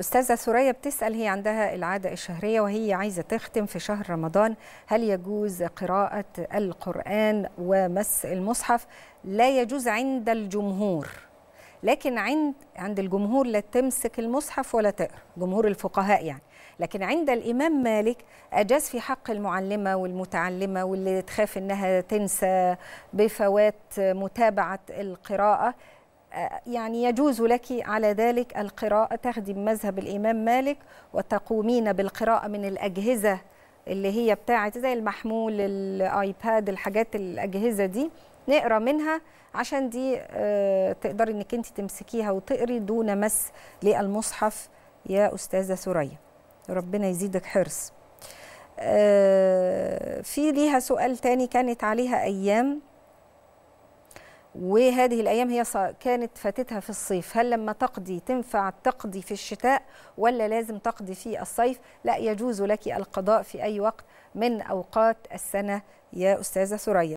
أستاذة ثريا بتسأل هي عندها العادة الشهرية وهي عايزة تختم في شهر رمضان هل يجوز قراءة القرآن ومس المصحف لا يجوز عند الجمهور لكن عند عند الجمهور لا تمسك المصحف ولا تقرا جمهور الفقهاء يعني لكن عند الامام مالك اجاز في حق المعلمه والمتعلمه واللي تخاف انها تنسى بفوات متابعه القراءه يعني يجوز لك على ذلك القراءة تخدم مذهب الإمام مالك وتقومين بالقراءة من الأجهزة اللي هي بتاعت زي المحمول الآيباد الحاجات الأجهزة دي نقرا منها عشان دي آه، تقدري انك انت تمسكيها وتقري دون مس للمصحف يا استاذه ثريا ربنا يزيدك حرص آه، في ليها سؤال تاني كانت عليها ايام وهذه الأيام هي كانت فاتتها في الصيف هل لما تقضي تنفع تقضي في الشتاء ولا لازم تقضي في الصيف لا يجوز لك القضاء في أي وقت من أوقات السنة يا أستاذة ثريا